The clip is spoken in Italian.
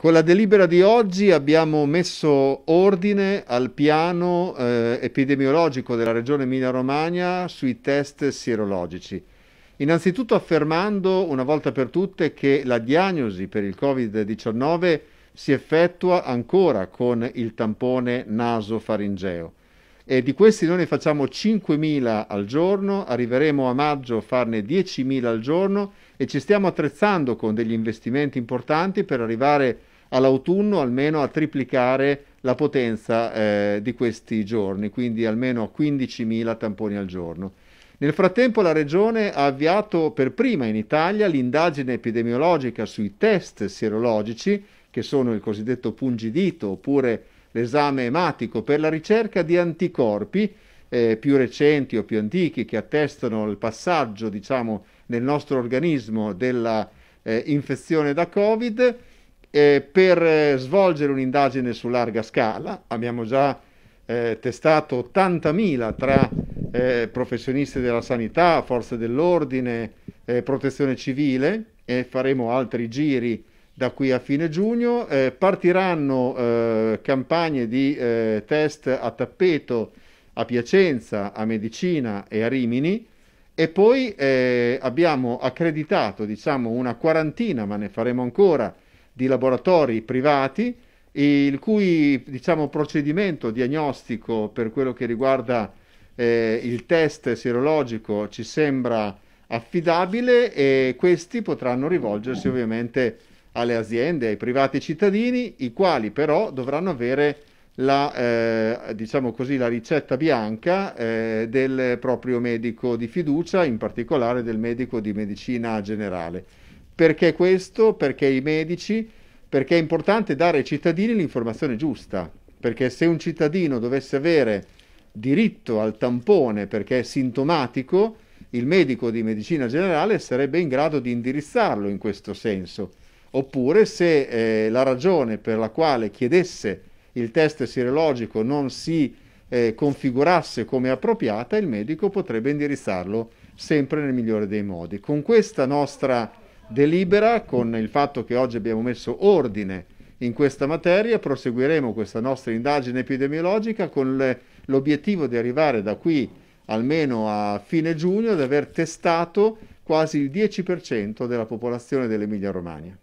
Con la delibera di oggi abbiamo messo ordine al piano eh, epidemiologico della Regione Emilia-Romagna sui test sierologici. Innanzitutto affermando una volta per tutte che la diagnosi per il Covid-19 si effettua ancora con il tampone naso-faringeo e di questi noi ne facciamo 5.000 al giorno, arriveremo a maggio a farne 10.000 al giorno e ci stiamo attrezzando con degli investimenti importanti per arrivare a all'autunno almeno a triplicare la potenza eh, di questi giorni, quindi almeno 15.000 tamponi al giorno. Nel frattempo la Regione ha avviato per prima in Italia l'indagine epidemiologica sui test sierologici, che sono il cosiddetto pungidito oppure l'esame ematico, per la ricerca di anticorpi eh, più recenti o più antichi che attestano il passaggio, diciamo, nel nostro organismo della eh, infezione da Covid eh, per eh, svolgere un'indagine su larga scala. Abbiamo già eh, testato 80.000 tra eh, professionisti della sanità, forze dell'ordine, eh, protezione civile e faremo altri giri da qui a fine giugno. Eh, partiranno campagne di test a tappeto a Piacenza, a Medicina e a Rimini. E poi abbiamo accreditato diciamo, una quarantina, ma ne faremo ancora, di laboratori privati il cui diciamo, procedimento diagnostico per quello che riguarda eh, il test sierologico ci sembra affidabile e questi potranno rivolgersi ovviamente alle aziende, ai privati cittadini, i quali però dovranno avere la, eh, diciamo così, la ricetta bianca eh, del proprio medico di fiducia, in particolare del medico di medicina generale. Perché questo? Perché i medici? Perché è importante dare ai cittadini l'informazione giusta, perché se un cittadino dovesse avere diritto al tampone perché è sintomatico, il medico di medicina generale sarebbe in grado di indirizzarlo in questo senso. Oppure se eh, la ragione per la quale chiedesse il test sierologico non si eh, configurasse come appropriata, il medico potrebbe indirizzarlo sempre nel migliore dei modi. Con questa nostra delibera con il fatto che oggi abbiamo messo ordine in questa materia, proseguiremo questa nostra indagine epidemiologica con l'obiettivo di arrivare da qui almeno a fine giugno ad aver testato quasi il 10% della popolazione dell'Emilia Romagna.